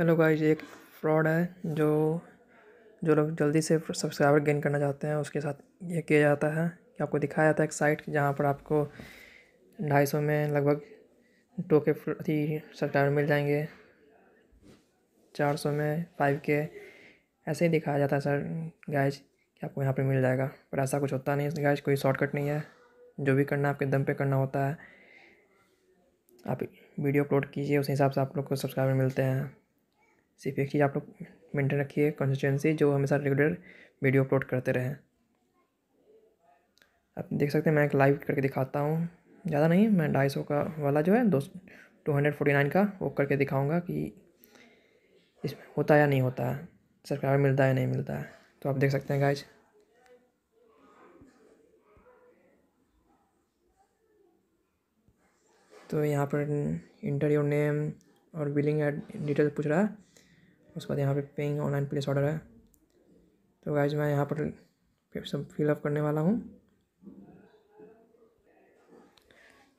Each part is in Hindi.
हेलो गाइस एक फ्रॉड है जो जो लोग जल्दी से सब्सक्राइबर गेन करना चाहते हैं उसके साथ ये किया जाता है कि आपको दिखाया जाता है एक साइट जहाँ पर आपको ढाई सौ में लगभग टो के अथी सब्सक्राइबर मिल जाएंगे चार सौ में फाइव के ऐसे ही दिखाया जाता है सर गाइस कि आपको यहाँ पर मिल जाएगा पर ऐसा कुछ होता नहीं गाइज कोई शॉर्टकट नहीं है जो भी करना आपके दम पे करना होता है आप वीडियो अपलोड कीजिए उस हिसाब से आप लोग को सब्सक्राइबर मिलते हैं सिर्फ एक चीज़ आप लोग मेंटेन रखिए कंसिस्टेंसी जो हमेशा रेगुलर वीडियो अपलोड करते रहें आप देख सकते हैं मैं एक लाइव करके दिखाता हूँ ज़्यादा नहीं मैं ढाई सौ का वाला जो है दो टू हंड्रेड फोर्टी नाइन का वो करके दिखाऊँगा कि इसमें होता या नहीं होता है सरकार मिलता है नहीं मिलता है तो आप देख सकते हैं गाइज तो यहाँ पर इंटरव्यू नेम और बिलिंग डिटेल पूछ रहा है उसके बाद यहाँ पे पेइंग ऑनलाइन प्लेस ऑर्डर है तो गाइज मैं यहाँ पर सब फिलअप करने वाला हूँ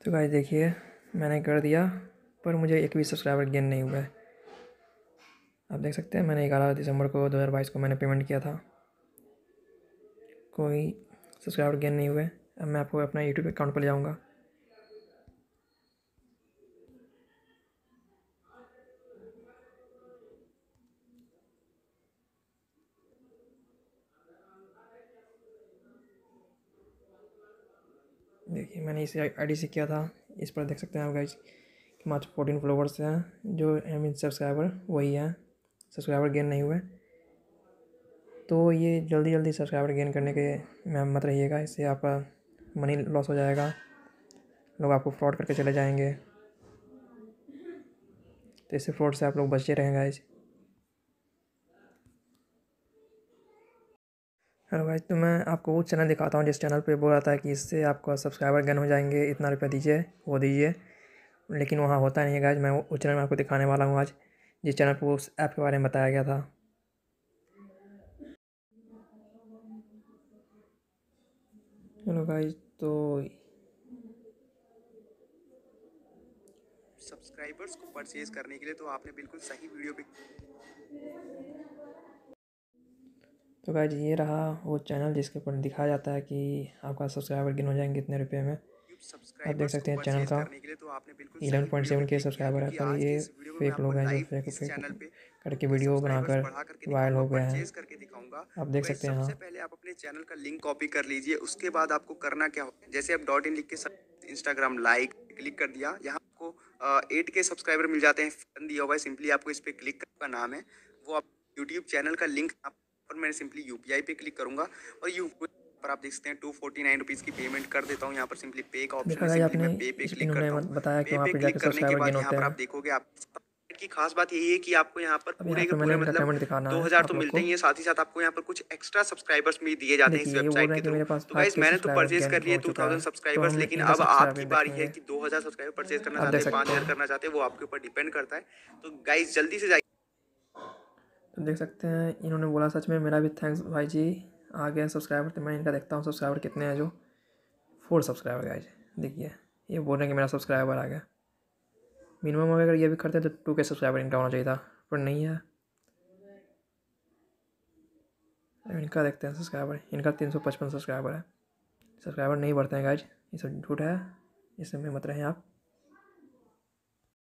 तो गाइज देखिए मैंने कर दिया पर मुझे एक भी सब्सक्राइबर गेन नहीं हुआ है आप देख सकते हैं मैंने ग्यारह दिसंबर को दो हज़ार बाईस को मैंने पेमेंट किया था कोई सब्सक्राइबर गेन नहीं हुए अब मैं आपको अपना यूट्यूब अकाउंट पर ले जाऊँगा देखिए मैंने इसे आईडी से किया था इस पर देख सकते हैं आप गाइज कि मात्र फोर्टीन फॉलोवर्स हैं जो आई मीन सब्सक्राइबर वही हैं सब्सक्राइबर गेन नहीं हुए तो ये जल्दी जल्दी सब्सक्राइबर गेन करने के में मत रहिएगा इससे आपका मनी लॉस हो जाएगा लोग आपको फ्रॉड करके चले जाएंगे तो इससे फ्रॉड से आप लोग बचे रहेंगे गाइज गाइस तो मैं आपको वो चैनल दिखाता हूँ जिस चैनल पे बोला था कि इससे आपका सब्सक्राइबर गन हो जाएंगे इतना रुपया दीजिए वो दीजिए लेकिन वहाँ होता नहीं है गाइस मैं वो चैनल में आपको दिखाने वाला हूँ आज जिस चैनल पर उस ऐप के बारे में बताया गया था हेलो गाइस तो सब्सक्राइबर्स को परचेज़ करने के लिए तो आपने बिल्कुल सही वीडियो पे तो गाइज ये रहा वो चैनल जिसके ऊपर दिखाया जाता है कि आपका सब्सक्राइबर गिन हो जाएंगे कितने रुपये में आप देख सकते हैं चैनल का इलेवन पॉइंट सेवन के तो सब्सक्राइबर है पर ये फेक लोग हैं जो फेक फेक करके वीडियो बनाकर वायरल हो गए हैं आप देख तो सकते हैं हाँ। पहले आप अपने चैनल का लिंक कॉपी कर लीजिए उसके बाद आपको करना क्या होगा जैसे आप डॉट इन लिख के इंस्टाग्राम लाइक क्लिक कर दिया यहाँ आपको एट के सब्सक्राइबर मिल जाते हैं सिंपली आपको इस पर क्लिक का नाम है वो आप यूट्यूब चैनल का लिंक आप पर मैं सिंपली यू पे क्लिक करूंगा और यू पर आप देख सकते हैं टू फोर्टी नाइन रुपीज़ की पेमेंट कर देता हूँ यहाँ पर सिंपली पे का ऑप्शन है सिंपली मैं पे पे क्लिक करता हूँ पे पे क्लिक करने के बाद यहाँ पर आप देखोगे आप की खास बात यही है कि आपको यहाँ पर पूरे के पूरे मतलब दो हजार तो मिलते ही है साथ ही साथ आपको यहाँ पर कुछ एक्स्ट्रा सब्सक्राइबर्स भी दिए जाते हैं इस वेबसाइट के थ्रू तो गाइस मैंने तो परचेज कर लिए टू थाउजेंड सब्सक्राइबर्स लेकिन अब आपकी बारी है कि दो हजार सब्सक्राइबर परचेज करना चाहते हैं पाँच हजार करना चाहते हैं वो आपके ऊपर डिपेंड करता है तो गाइज जल्दी से जाइए तो देख सकते हैं इन्होंने बोला सच में मेरा भी थैंक्स भाई जी आ गया सब्सक्राइबर तो मैं इनका देखता हूँ सब्सक्राइबर कितने हैं जो फोर सब्सक्राइबर गाइज देखिए ये बोल रहे हैं कि मेरा सब्सक्राइबर आ गया मिनिमम अगर ये भी करते तो टू के सब्सक्राइबर इनका होना चाहिए था पर नहीं है इनका देखते हैं सब्सक्राइबर इनका तीन सौ पचपन सब्सक्राइबर है सब्सक्राइबर नहीं बढ़ते हैं गाइज ये सब झूठ है इसमें मत रहें आप